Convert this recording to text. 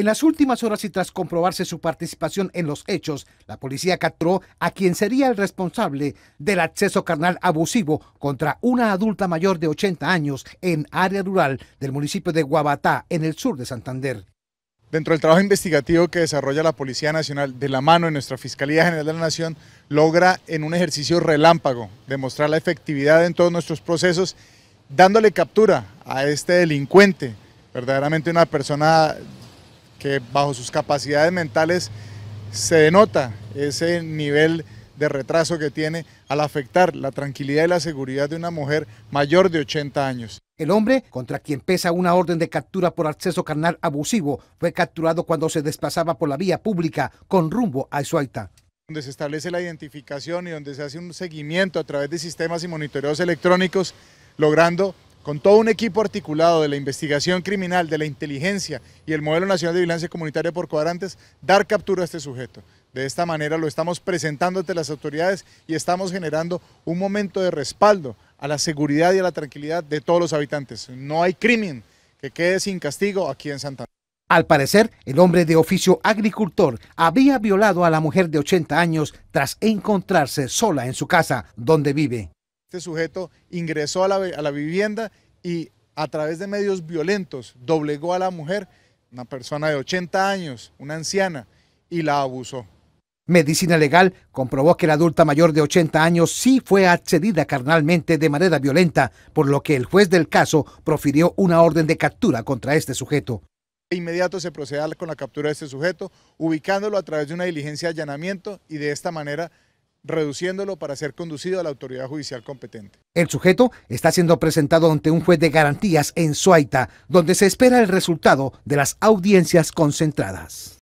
En las últimas horas y tras comprobarse su participación en los hechos, la policía capturó a quien sería el responsable del acceso carnal abusivo contra una adulta mayor de 80 años en área rural del municipio de Guabatá, en el sur de Santander. Dentro del trabajo investigativo que desarrolla la Policía Nacional de la mano de nuestra Fiscalía General de la Nación, logra en un ejercicio relámpago demostrar la efectividad en todos nuestros procesos, dándole captura a este delincuente, verdaderamente una persona que bajo sus capacidades mentales se denota ese nivel de retraso que tiene al afectar la tranquilidad y la seguridad de una mujer mayor de 80 años. El hombre, contra quien pesa una orden de captura por acceso carnal abusivo, fue capturado cuando se desplazaba por la vía pública con rumbo a Suaita donde se establece la identificación y donde se hace un seguimiento a través de sistemas y monitoreos electrónicos, logrando con todo un equipo articulado de la investigación criminal, de la inteligencia y el modelo nacional de vigilancia comunitaria por cuadrantes, dar captura a este sujeto. De esta manera lo estamos presentando ante las autoridades y estamos generando un momento de respaldo a la seguridad y a la tranquilidad de todos los habitantes. No hay crimen que quede sin castigo aquí en Santander. Al parecer, el hombre de oficio agricultor había violado a la mujer de 80 años tras encontrarse sola en su casa donde vive. Este sujeto ingresó a la, vivienda y a través de medios violentos doblegó a la mujer, una persona de 80 años, una anciana, y la abusó. Medicina Legal comprobó que la adulta mayor de 80 años sí fue accedida carnalmente de manera violenta, por lo que el juez del caso profirió una orden de captura contra este sujeto. De inmediato se procede con la captura de este sujeto, ubicándolo a través de una diligencia de allanamiento y de esta manera reduciéndolo para ser conducido a la autoridad judicial competente. El sujeto está siendo presentado ante un juez de garantías en Suaita, donde se espera el resultado de las audiencias concentradas.